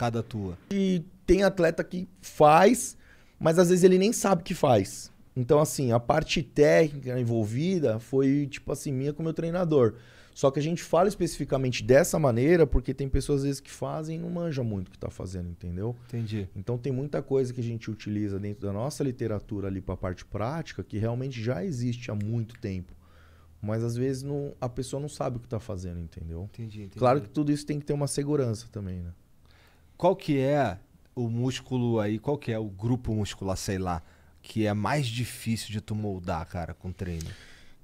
cada tua? E tem atleta que faz, mas às vezes ele nem sabe que faz. Então, assim, a parte técnica envolvida foi, tipo assim, minha com o meu treinador. Só que a gente fala especificamente dessa maneira porque tem pessoas às vezes que fazem e não manja muito o que está fazendo, entendeu? Entendi. Então tem muita coisa que a gente utiliza dentro da nossa literatura ali para a parte prática que realmente já existe há muito tempo. Mas às vezes não, a pessoa não sabe o que está fazendo, entendeu? Entendi, entendi. Claro que tudo isso tem que ter uma segurança também, né? qual que é o músculo aí, qual que é o grupo muscular, sei lá, que é mais difícil de tu moldar, cara, com treino?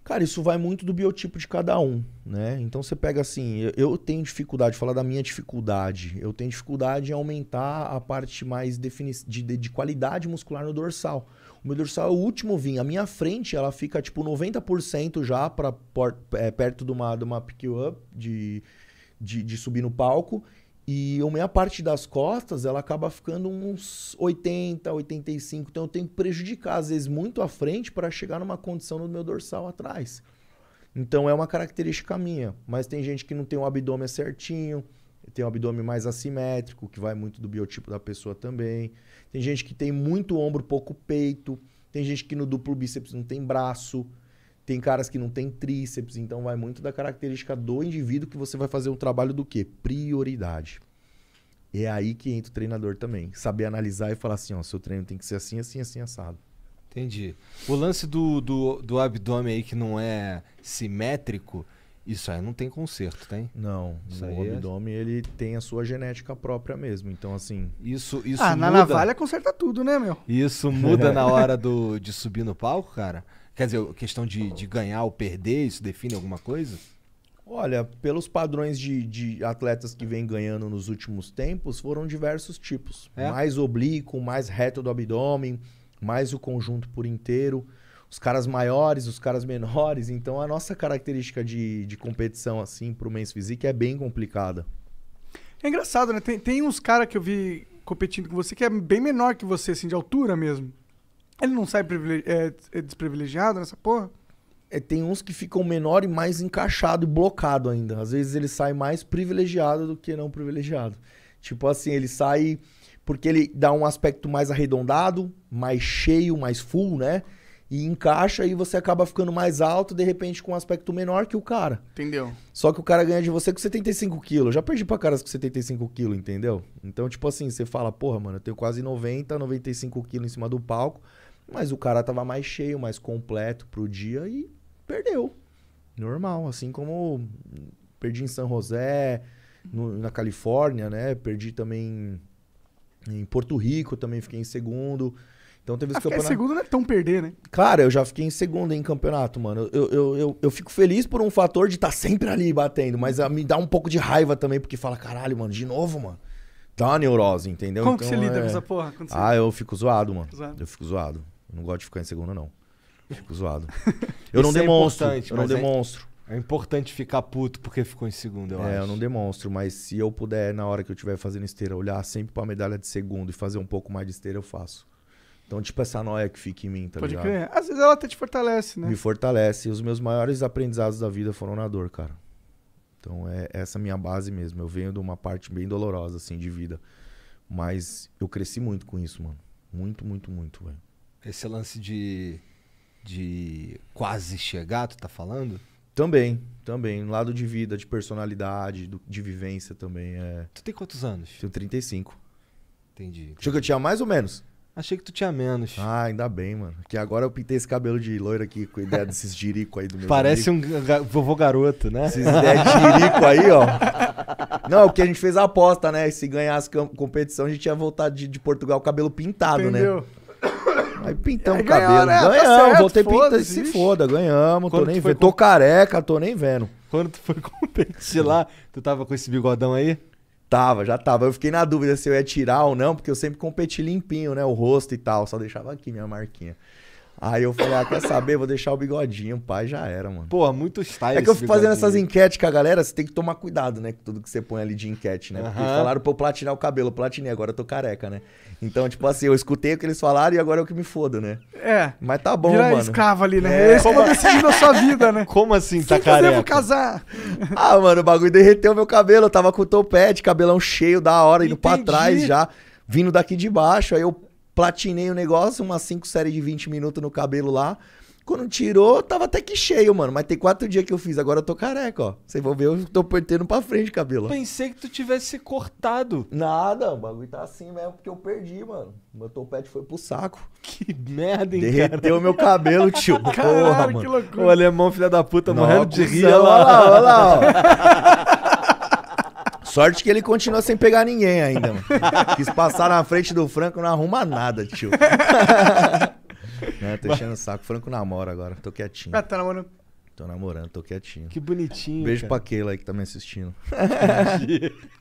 Cara, isso vai muito do biotipo de cada um, né? Então você pega assim, eu, tenho dificuldade, falar da minha dificuldade, eu tenho dificuldade em aumentar a parte mais de, de, de, qualidade muscular no dorsal. O meu dorsal é o último vinho, a minha frente ela fica tipo 90% já para é, perto de uma, de uma pick-up, de, de, de subir no palco, e a minha parte das costas, ela acaba ficando uns 80, 85. Então eu tenho que prejudicar, às vezes, muito à frente para chegar numa condição no meu dorsal atrás. Então é uma característica minha. Mas tem gente que não tem o abdômen certinho, tem o abdômen mais assimétrico, que vai muito do biotipo da pessoa também. Tem gente que tem muito ombro, pouco peito. Tem gente que no duplo bíceps não tem braço. Tem caras que não tem tríceps, então vai muito da característica do indivíduo que você vai fazer um trabalho do quê? Prioridade. É aí que entra o treinador também. Saber analisar e falar assim, ó, seu treino tem que ser assim, assim, assim, assado. Entendi. O lance do, do, do abdômen aí que não é simétrico, isso aí não tem conserto, tem? Não. Isso o é abdômen, é... ele tem a sua genética própria mesmo. Então, assim. Isso, isso ah, muda. na navalha conserta tudo, né, meu? Isso muda na hora do, de subir no palco, cara? Quer dizer, a questão de, de ganhar ou perder, isso define alguma coisa? Olha, pelos padrões de, de, atletas que vem ganhando nos últimos tempos, foram diversos tipos. É? Mais oblíquo, mais reto do abdômen, mais o conjunto por inteiro. Os caras maiores, os caras menores. Então, a nossa característica de, de competição, assim, pro Men's Physique é bem complicada. É engraçado, né? Tem, tem uns caras que eu vi competindo com você que é bem menor que você, assim, de altura mesmo. Ele não sai é, é, desprivilegiado nessa porra? É, tem uns que ficam menor e mais encaixado e blocado ainda. Às vezes ele sai mais privilegiado do que não privilegiado. Tipo assim, ele sai porque ele dá um aspecto mais arredondado, mais cheio, mais full, né? E encaixa e você acaba ficando mais alto, de repente, com um aspecto menor que o cara. Entendeu? Só que o cara ganha de você com 75 quilos. Já perdi pra caras com 75 quilos, entendeu? Então, tipo assim, você fala, porra, mano, eu tenho quase 90, 95 quilos em cima do palco. Mas o cara tava mais cheio, mais completo pro dia e perdeu. Normal, assim como perdi em São José, no, na Califórnia, né? Perdi também em Porto Rico, também fiquei em segundo. Então teve ah, esse ah, Em segundo não é tão perder, né? Cara, eu já fiquei em segundo em campeonato, mano. Eu, eu, eu, eu fico feliz por um fator de estar tá sempre ali batendo, mas ah, me dá um pouco de raiva também, porque fala, caralho, mano, de novo, mano. Dá uma neurose, entendeu? Como então, que você é... lida com é, essa porra? Você... Ah, eu fico zoado, mano. Zoado. Eu fico zoado. Não gosto de ficar em segundo, não. Fico zoado. Eu não é demonstro. É eu não é demonstro. É, é importante ficar puto porque ficou em segundo, eu é, acho. É, eu não demonstro, mas se eu puder, na hora que eu estiver fazendo esteira, olhar sempre pra medalha de segundo e fazer um pouco mais de esteira, eu faço. Então, tipo, essa noia que fica em mim, tá Pode ligado? Pode crer. Às vezes ela até te fortalece, né? Me fortalece. E os meus maiores aprendizados da vida foram na dor, cara. Então, é, é essa minha base mesmo. Eu venho de uma parte bem dolorosa, assim, de vida. Mas eu cresci muito com isso, mano. Muito, muito, muito, velho. Esse lance de, de quase chegar, tu tá falando? Também, também. Um lado de vida, de personalidade, do, de vivência também. É... Tu tem quantos anos? Tenho 35. Entendi. entendi. Achou que eu tinha mais ou menos? Achei que tu tinha menos. Ah, ainda bem, mano. Que agora eu pintei esse cabelo de loiro aqui com a ideia desses dirico aí do meu Parece amigo. um vovô garoto, né? Esses ideias de dirico aí, ó. Não, porque a gente fez a aposta, né? Se ganhasse competição, a gente ia voltar de, de Portugal cabelo pintado, né? Entendeu? né? Aí pintamos é, o cabelo. Né? Tá ganhamos, tá voltei pintando. Se foda, ganhamos. tô nem vendo. Com... Tô careca, tô nem vendo. Quando tu foi competir lá, tu tava com esse bigodão aí? Tava, já tava. Eu fiquei na dúvida se eu ia tirar ou não, porque eu sempre competi limpinho, né? O rosto e tal. Só deixava aqui minha marquinha. Aí eu falei, ah, quer saber? Vou deixar o bigodinho, pai, já era, mano. Pô, muito style. É que eu fico fazendo essas enquetes com a galera, você tem que tomar cuidado, né? Com tudo que você põe ali de enquete, né? Porque uhum. falaram pra eu platinar o cabelo, platinei, agora eu tô careca, né? Então, tipo assim, eu escutei o que eles falaram e agora é o que me foda, né? É. Mas tá bom, Vira mano. escravo ali, né? É. Como é decidindo a sua vida, né? Como assim, tá Sim, careca? eu casar. Ah, mano, o bagulho derreteu meu cabelo, eu tava com o topete, cabelão cheio, da hora, indo Entendi. pra trás já vindo daqui de baixo. Aí eu, Platinei o negócio, umas 5 séries de 20 minutos no cabelo lá. Quando tirou, tava até que cheio, mano. Mas tem quatro dias que eu fiz, agora eu tô careca, ó. Vocês vão ver, eu tô perdendo pra frente o cabelo. Pensei que tu tivesse cortado. Nada, o bagulho tá assim mesmo, porque eu perdi, mano. Meu topete foi pro saco. Que merda, hein, Derreteu cara? meu cabelo, tio. Caralho, Porra, que mano. loucura. O alemão, filha da puta, morrendo de rir. Olha lá, olha lá, lá. Sorte que ele continua sem pegar ninguém ainda, mano. Quis passar na frente do Franco, não arruma nada, tio. não, né, tô enchendo o saco. Franco namora agora, tô quietinho. Ah, tá namorando. Tô namorando, tô quietinho. Que bonitinho. Beijo cara. pra Keila aí que tá me assistindo.